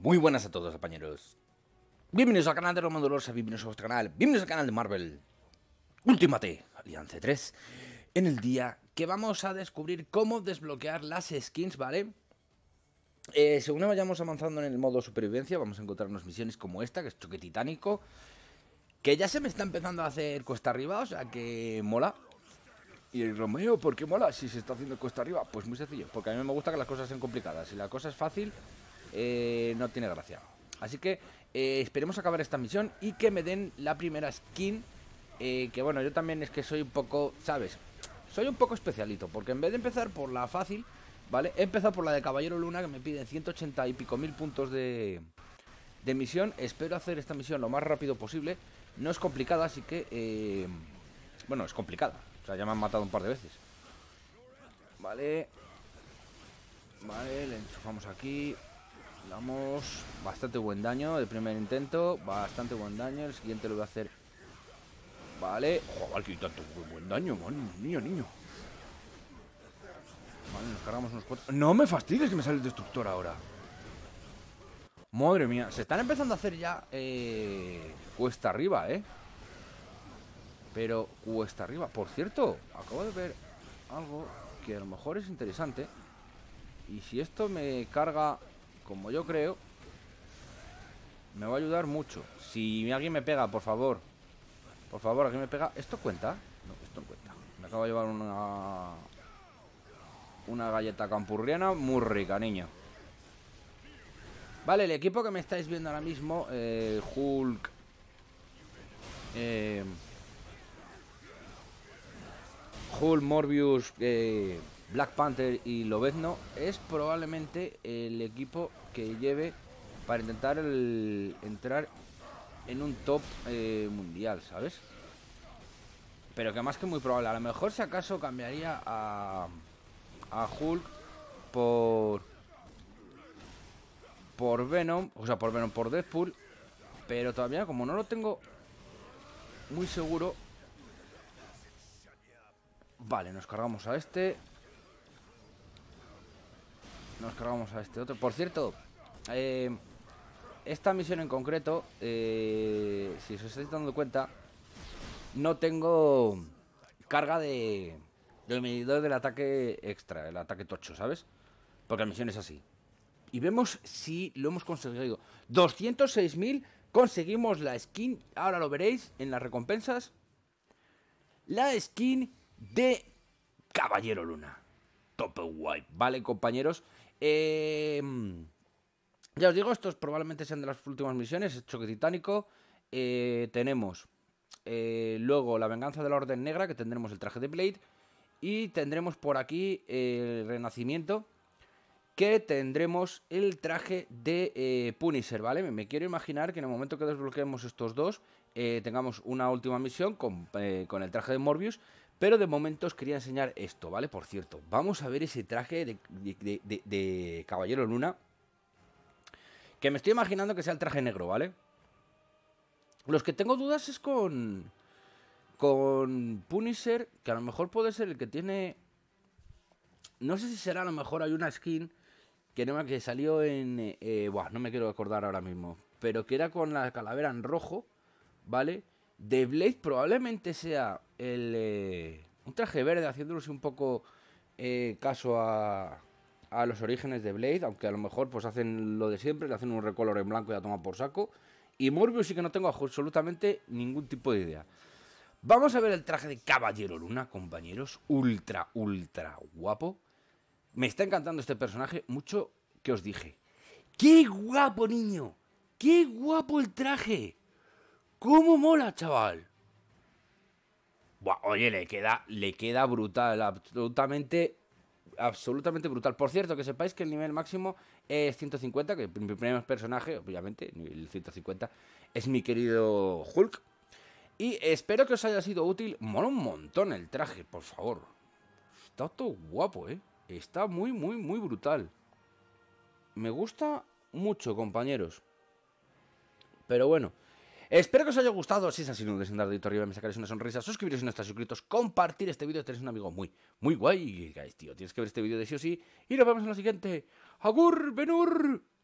muy buenas a todos, compañeros. Bienvenidos al canal de Roma Dolores bienvenidos a vuestro canal, bienvenidos al canal de Marvel Ultimate Alianza 3. En el día que vamos a descubrir cómo desbloquear las skins, ¿vale? Eh, según vayamos avanzando en el modo supervivencia, vamos a encontrar unas misiones como esta, que es choque titánico, que ya se me está empezando a hacer cuesta arriba, o sea que mola. Y el Romeo, ¿por qué mola? Si se está haciendo cuesta arriba, pues muy sencillo, porque a mí me gusta que las cosas sean complicadas. Si la cosa es fácil, eh, no tiene gracia. Así que eh, esperemos acabar esta misión y que me den la primera skin. Eh, que bueno, yo también es que soy un poco, ¿sabes? Soy un poco especialito, porque en vez de empezar por la fácil, ¿vale? He empezado por la de Caballero Luna, que me piden 180 y pico mil puntos de, de misión. Espero hacer esta misión lo más rápido posible. No es complicada, así que... bueno, es complicada. O sea, ya me han matado un par de veces. Vale. Vale, le enchufamos aquí. Damos bastante buen daño. El primer intento, bastante buen daño. El siguiente lo voy a hacer. Vale. Joder, que tanto buen daño, Niño, niño. Vale, nos cargamos unos cuatro. No me fastidies que me sale el destructor ahora. Madre mía, se están empezando a hacer ya eh, cuesta arriba, ¿eh? Pero cuesta arriba. Por cierto, acabo de ver algo que a lo mejor es interesante. Y si esto me carga como yo creo, me va a ayudar mucho. Si alguien me pega, por favor. Por favor, alguien me pega. ¿Esto cuenta? No, esto no cuenta. Me acabo de llevar una... Una galleta campurriana muy rica, niño. Vale, el equipo que me estáis viendo ahora mismo, eh, Hulk, eh, Hulk, Morbius, eh, Black Panther y Lobezno es probablemente el equipo que lleve para intentar entrar en un top eh, mundial, ¿sabes? Pero que más que muy probable, a lo mejor si acaso cambiaría a, Hulk por por Venom, o sea, por Venom, por Deadpool, pero todavía como no lo tengo muy seguro. Vale, nos cargamos a este. Nos cargamos a este otro. Por cierto, eh, esta misión en concreto, eh, si os estáis dando cuenta, no tengo carga de, del medidor del ataque extra, el ataque tocho, ¿sabes? Porque la misión es así. Y vemos si lo hemos conseguido. 206.000, conseguimos la skin, ahora lo veréis en las recompensas. La skin de Caballero Luna. Top White, ¿vale, compañeros? Em, ya os digo, estos probablemente sean de las últimas misiones, choque titánico. Eh, tenemos eh, luego la venganza de la Orden Negra, que tendremos el traje de Blade. Y tendremos por aquí el renacimiento, que tendremos el traje de eh, Punisher, ¿vale? Me, quiero imaginar que en el momento que desbloqueemos estos dos, tengamos una última misión con, con el traje de Morbius, pero de momento os quería enseñar esto, ¿vale? Por cierto, vamos a ver ese traje de, Caballero Luna. Que me estoy imaginando que sea el traje negro, ¿vale? Los que tengo dudas es con... Con Punisher, que a lo mejor puede ser el que tiene... No sé si será, a lo mejor hay una skin que, no, que salió en... Eh, eh, buah, no me quiero acordar ahora mismo. Pero que era con la calavera en rojo, ¿vale? vale de Blade probablemente sea el, eh, un traje verde, haciéndolos un poco eh, caso a, a, los orígenes de Blade, aunque a lo mejor pues hacen lo de siempre, le hacen un recolor en blanco y la toma por saco. Y Morbius sí que no tengo absolutamente ningún tipo de idea. Vamos a ver el traje de Caballero Luna, compañeros. Ultra, ultra guapo. Me está encantando este personaje, mucho que os dije. ¡Qué guapo, niño! ¡Qué guapo el traje! ¿Cómo mola, chaval? Buah, oye, le queda, le queda brutal, absolutamente absolutamente brutal. Por cierto, que sepáis que el nivel máximo es 150, que mi primer personaje, obviamente, nivel 150, es mi querido Hulk. Y espero que os haya sido útil. Mola un montón el traje, por favor. Está todo guapo, ¿eh? Está muy, muy, muy brutal. Me gusta mucho, compañeros. Pero bueno. Espero que os haya gustado. Si es así, no dudéis en dar dedito arriba, me sacaréis una sonrisa, suscribiros si no estáis suscritos, compartir este vídeo, tenéis un amigo muy, muy guay. tío, tienes que ver este vídeo de sí o sí. Y nos vemos en la siguiente. Agur, Benur.